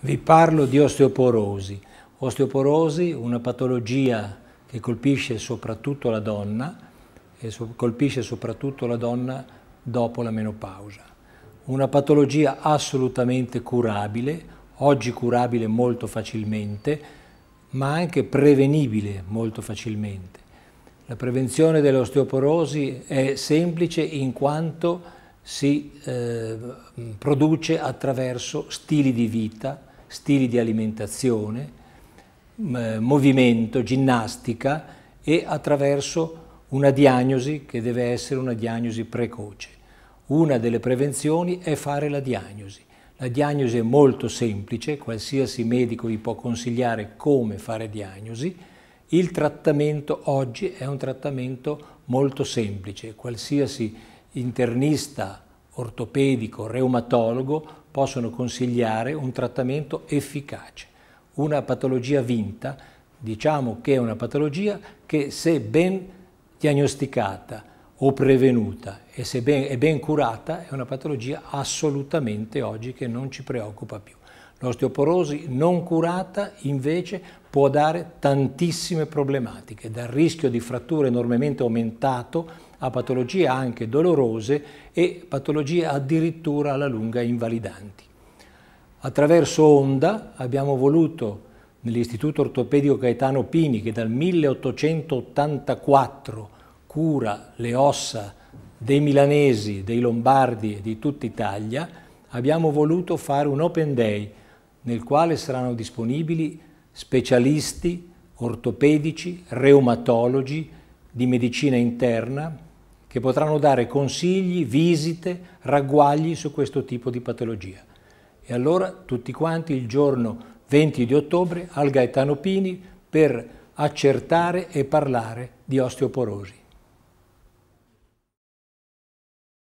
Vi parlo di osteoporosi. Osteoporosi, una patologia che colpisce soprattutto la donna e so colpisce soprattutto la donna dopo la menopausa. Una patologia assolutamente curabile, oggi curabile molto facilmente, ma anche prevenibile molto facilmente. La prevenzione dell'osteoporosi è semplice in quanto si eh, produce attraverso stili di vita, stili di alimentazione, movimento, ginnastica e attraverso una diagnosi che deve essere una diagnosi precoce. Una delle prevenzioni è fare la diagnosi. La diagnosi è molto semplice, qualsiasi medico vi può consigliare come fare diagnosi. Il trattamento oggi è un trattamento molto semplice, qualsiasi internista, ortopedico, reumatologo possono consigliare un trattamento efficace. Una patologia vinta, diciamo che è una patologia che se ben diagnosticata o prevenuta e se ben, è ben curata è una patologia assolutamente oggi che non ci preoccupa più. L'osteoporosi non curata invece può dare tantissime problematiche, dal rischio di fratture enormemente aumentato a patologie anche dolorose e patologie addirittura alla lunga invalidanti. Attraverso Onda abbiamo voluto nell'Istituto Ortopedico Gaetano Pini che dal 1884 cura le ossa dei milanesi, dei lombardi e di tutta Italia, abbiamo voluto fare un open day nel quale saranno disponibili specialisti, ortopedici, reumatologi di medicina interna che potranno dare consigli, visite, ragguagli su questo tipo di patologia. E allora tutti quanti il giorno 20 di ottobre al Gaetano Pini per accertare e parlare di osteoporosi.